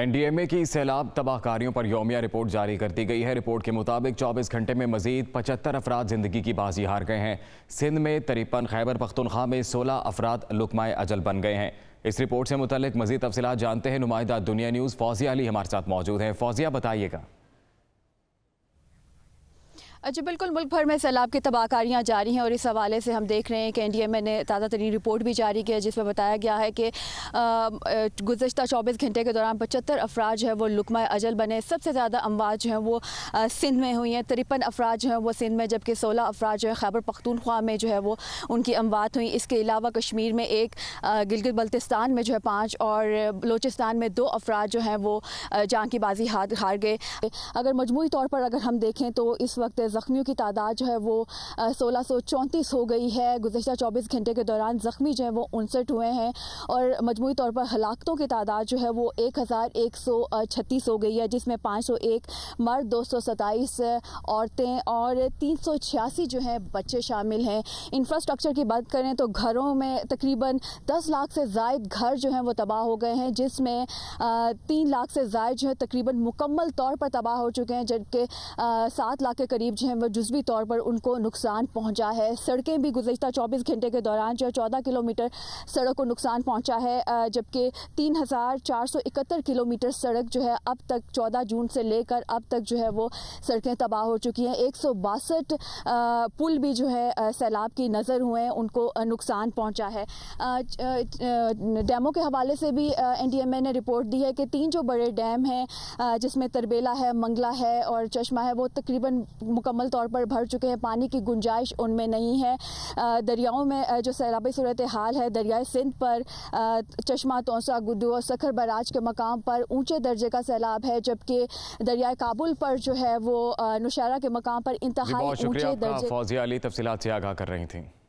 NDMA की सैलाब तबाहकारियों पर योमिया रिपोर्ट जारी कर दी गई है रिपोर्ट के मुताबिक 24 घंटे में मजीद 75 अफराद जिंदगी की बाजी हार गए हैं सिंध में तरीपन खैबर पख्तनख्वा में 16 अफराद लुकमाए अजल बन गए हैं इस रिपोर्ट से मुतल मजीद तफसलत जानते हैं नुमाइंदा दुनिया न्यूज़ फौजिया अली हमारे साथ मौजूद हैं फौजिया बताइएगा अच्छा बिल्कुल मुल्क भर में सैलाब की तबाहकारियाँ जारी हैं और इस हवाले से हम देख रहे हैं कि एन डी एम ए ने ताज़ा तरीन रिपोर्ट भी जारी की है जिसमें बताया गया है कि गुजशत चौबीस घंटे के दौरान पचहत्तर अफराज जो है वो लुकमा अजल बने सबसे ज़्यादा अमवाज जो हैं वो सिंध में हुई हैं तिरपन अफराज जो हैं वो सिंध में जबकि सोलह अफराज जो है खैबर पख्तूनख्वा में जो है वो उनकी अमवात हुई इसके अलावा कश्मीर में एक गिलगित बल्तिस्तान में जो है पाँच और बलोचिस्तान में दो अफराज जो हैं वो जहाँ की बाजी हार हार गए अगर मजमू तौर पर अगर हम देखें तो इस वक्त ज़ख्मियों की तादाद जो है वो सोलह सौ चौंतीस हो गई है गुजशत चौबीस घंटे के दौरान ज़ख्मी जो है वो उनसठ हुए हैं और मजमू तौर पर हलाकतों की तादाद जो है वो एक हज़ार एक सौ छत्तीस हो गई है जिसमें पाँच सौ एक मर्द दो सौ सताईस औरतें और तीन सौ छियासी जो हैं बच्चे शामिल हैं इंफ्रास्ट्रक्चर की बात करें तो घरों में तकरीबन दस लाख से जायद घर जो हैं वो तबाह हो गए हैं जिसमें तीन लाख से जायद जो है तकरीबन मुकम्मल तौर पर तबाह हो चुके हैं जबकि सात लाख के करीब जो है वो जज्वी तौर पर उनको नुकसान पहुंचा है सड़कें भी गुजशत 24 घंटे के दौरान जो चौदह किलोमीटर सड़क को नुकसान पहुंचा है जबकि तीन हज़ार चार सौ इकहत्तर किलोमीटर सड़क जो है अब तक चौदह जून से लेकर अब तक जो है वो सड़कें तबाह हो चुकी हैं एक सौ बासठ पुल भी जो है सैलाब की नज़र हुए हैं उनको नुकसान पहुँचा है डैमों के हवाले से भी एन डी एम ए ने रिपोर्ट दी है कि तीन जो बड़े डैम हैं जिसमें तरबेला है मंगला है और चश्मा है वो तकरीबन मुकम्मल तौर पर भर चुके हैं पानी की गुंजाइश उनमें नहीं है दरियाओं में जो सैलाबी सूरत हाल है दरियाए सिंध पर चश्मा तोसा गुड्डू और सखर बराज के मकाम पर ऊंचे दर्जे का सैलाब है जबकि दरियाए काबुल पर जो है वो नुशारा के मकाम पर इंतहाई ऊंचे दर्जे फौजिया अली तफसीत से आगाह कर रही थी